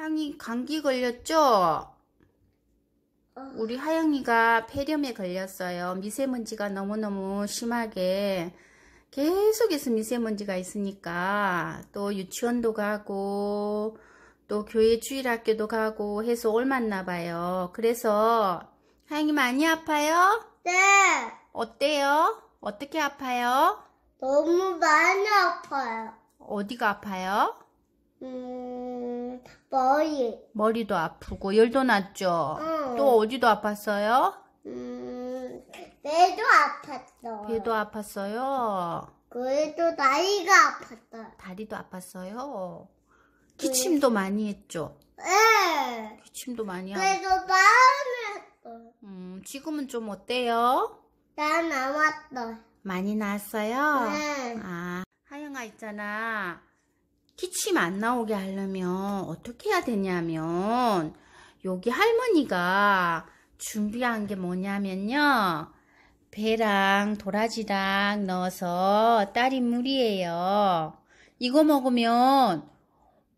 하영이 감기 걸렸죠? 어. 우리 하영이가 폐렴에 걸렸어요. 미세먼지가 너무너무 심하게 계속해서 미세먼지가 있으니까 또 유치원도 가고 또 교회 주일학교도 가고 해서 올맞나 봐요. 그래서 하영이 많이 아파요? 네. 어때요? 어떻게 아파요? 너무 많이 아파요. 어디가 아파요? 음, 머리. 머리도 아프고 열도 났죠? 응. 또 어디도 아팠어요? 음, 배도 아팠어. 배도 아팠어요? 그래도 다리가 아팠어. 다리도 아팠어요? 기침도 응. 많이 했죠? 네. 기침도 많이 하고. 그래도 마음이 어 음, 지금은 좀 어때요? 난 나왔어. 많이 나왔어요? 네. 아, 하영아 있잖아. 기침 안 나오게 하려면 어떻게 해야 되냐면 여기 할머니가 준비한 게 뭐냐면요. 배랑 도라지랑 넣어서 딸이 물이에요. 이거 먹으면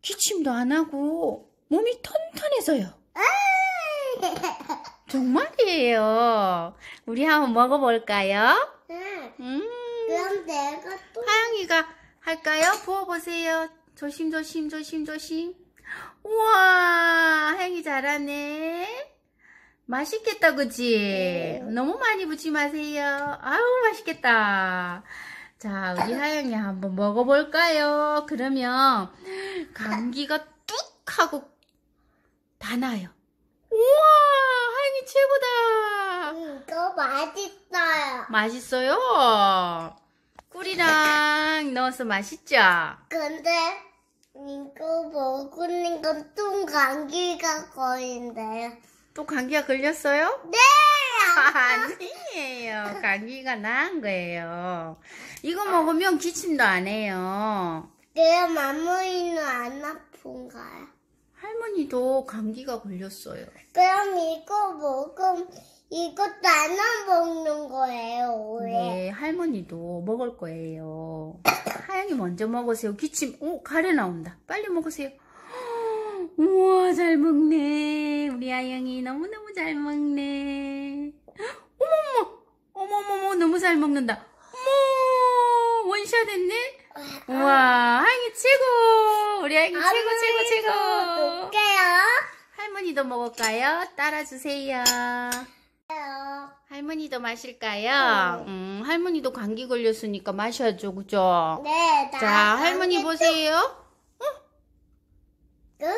기침도 안 하고 몸이 턴턴해서요. 정말이에요. 우리 한번 먹어볼까요? 응. 음. 그럼 내가 또. 하영이가 할까요? 부어보세요. 조심 조심 조심 조심 우와 행이 잘하네 맛있겠다 그치? 네. 너무 많이 붓지 마세요 아우 맛있겠다 자 우리 하영이 한번 먹어볼까요? 그러면 감기가 뚝 하고 다 나요 우와 하영이 최고다 음, 이거 맛있어요 맛있어요? 꿀이랑 넣어서 맛있죠? 근데 이거 먹는 건또 감기가 걸린대요. 또 감기가 걸렸어요? 네! 아니에요. 감기가 나은 거예요. 이거 먹으면 기침도 안 해요. 내가 마무리는 안 아픈가요? 할머니도 감기가 걸렸어요. 그럼 이거 먹음 이거 나눠 먹는 거예요. 올 네, 할머니도 먹을 거예요. 하영이 먼저 먹으세요. 기침. 오, 가래 나온다. 빨리 먹으세요. 우와, 잘 먹네. 우리 하영이 너무너무 잘 먹네. 어머머, 어머머머, 너무 잘 먹는다. 어머, 원샷 했네. 아, 우와, 하영이 최고. 우리 하영이 최고, 최고, 최고. 할머니도 먹을까요? 따라주세요. 할머니도 마실까요? 네. 음, 할머니도 감기 걸렸으니까 마셔야죠, 그죠? 네, 나. 자, 할머니 감 보세요. 응? 어?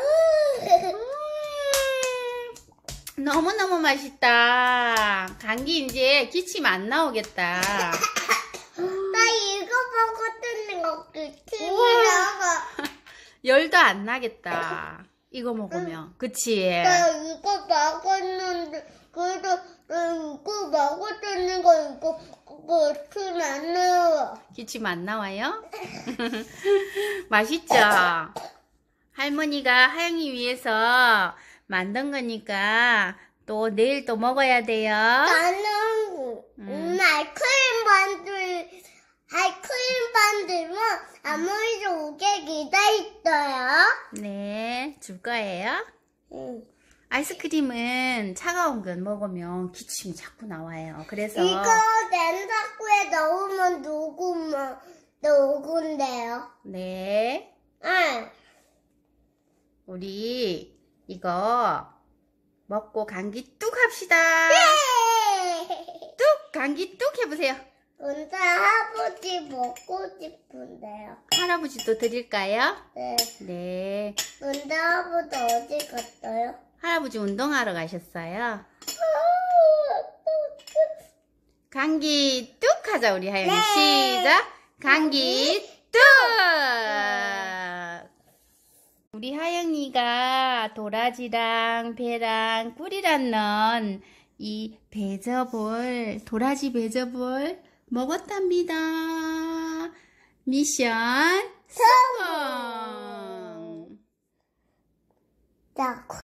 음. 너무너무 맛있다. 감기 이제 기침 안 나오겠다. 나 이거 먹었던 거 기침이 우와. 열도 안 나겠다. 이거 먹으면. 그치? 나 이거 먹었는데 그래도 나 이거 먹었다는 거 이거 기침 안 나와. 기침 안 나와요? 맛있죠? 할머니가 하영이 위해서 만든 거니까 또 내일 또 먹어야 돼요. 나는 음. 엄 음, 크림 만들 아이크림 반들면 아무리도 오게 기다렸어요. 네, 줄 거예요? 응. 아이스크림은 차가운 걸 먹으면 기침이 자꾸 나와요. 그래서 이거 냉장고에 넣으면 녹으면 녹은데요. 네. 응. 우리 이거 먹고 감기 뚝 합시다. 네. 뚝 감기 뚝 해보세요. 근데 할아버지 먹고 싶은데요. 할아버지도 드릴까요? 네. 네. 근데 할아버지 어디 갔어요? 할아버지 운동하러 가셨어요. 아, 감기 뚝 하자 우리 하영이 네. 시작 감기 뚝 네. 우리 하영이가 도라지랑 배랑 꿀이랑 넣은 이 배접을 도라지 배접을 먹었답니다. 미션 성공! 자.